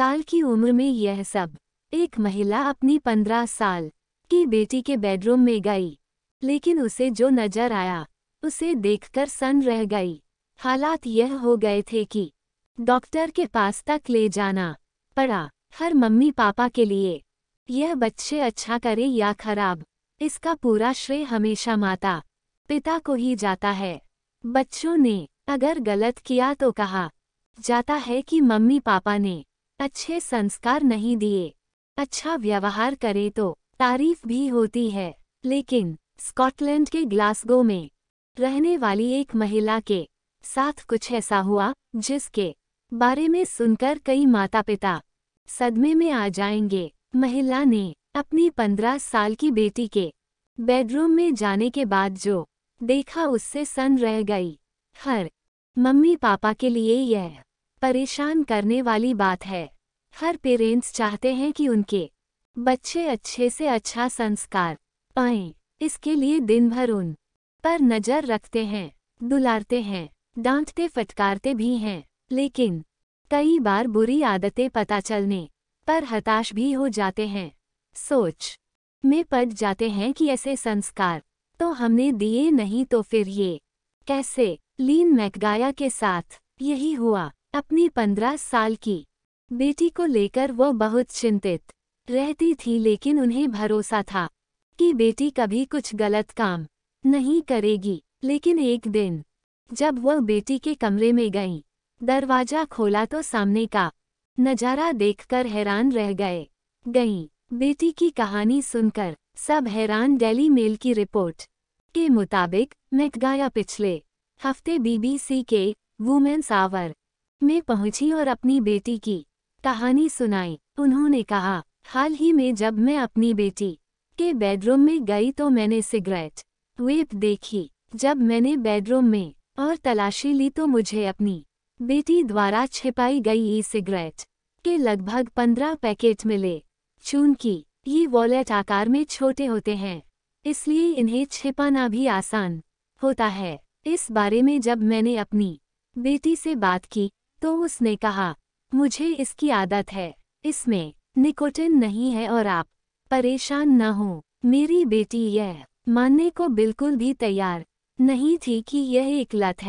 साल की उम्र में यह सब एक महिला अपनी पंद्रह साल की बेटी के बेडरूम में गई लेकिन उसे जो नजर आया उसे देखकर सन रह गई हालात यह हो गए थे कि डॉक्टर के पास तक ले जाना पड़ा हर मम्मी पापा के लिए यह बच्चे अच्छा करे या खराब इसका पूरा श्रेय हमेशा माता पिता को ही जाता है बच्चों ने अगर गलत किया तो कहा जाता है कि मम्मी पापा ने अच्छे संस्कार नहीं दिए अच्छा व्यवहार करे तो तारीफ भी होती है लेकिन स्कॉटलैंड के ग्लासगो में रहने वाली एक महिला के साथ कुछ ऐसा हुआ जिसके बारे में सुनकर कई माता पिता सदमे में आ जाएंगे महिला ने अपनी पंद्रह साल की बेटी के बेडरूम में जाने के बाद जो देखा उससे सन रह गई हर मम्मी पापा के लिए यह परेशान करने वाली बात है हर पेरेंट्स चाहते हैं कि उनके बच्चे अच्छे से अच्छा संस्कार पाएं इसके लिए दिन भर उन पर नज़र रखते हैं दुलारते हैं डांटते फटकारते भी हैं लेकिन कई बार बुरी आदतें पता चलने पर हताश भी हो जाते हैं सोच में पड़ जाते हैं कि ऐसे संस्कार तो हमने दिए नहीं तो फिर ये कैसे लीन मैकगाया के साथ यही हुआ अपनी पंद्रह साल की बेटी को लेकर वह बहुत चिंतित रहती थी लेकिन उन्हें भरोसा था कि बेटी कभी कुछ गलत काम नहीं करेगी लेकिन एक दिन जब वह बेटी के कमरे में गई दरवाजा खोला तो सामने का नज़ारा देखकर हैरान रह गए गई बेटी की कहानी सुनकर सब हैरान डेली मेल की रिपोर्ट के मुताबिक मैकगाया पिछले हफ्ते बीबीसी के वुमेन्स आवर में पहुंची और अपनी बेटी की कहानी सुनाई उन्होंने कहा हाल ही में जब मैं अपनी बेटी के बेडरूम में गई तो मैंने सिगरेट वेप देखी जब मैंने बेडरूम में और तलाशी ली तो मुझे अपनी बेटी द्वारा छिपाई गई ई सिगरेट के लगभग पंद्रह पैकेट मिले चूंकि ये वॉलेट आकार में छोटे होते हैं इसलिए इन्हें छिपाना भी आसान होता है इस बारे में जब मैंने अपनी बेटी से बात की तो उसने कहा मुझे इसकी आदत है इसमें निकोटिन नहीं है और आप परेशान न हो मेरी बेटी यह मानने को बिल्कुल भी तैयार नहीं थी कि यह एक लत है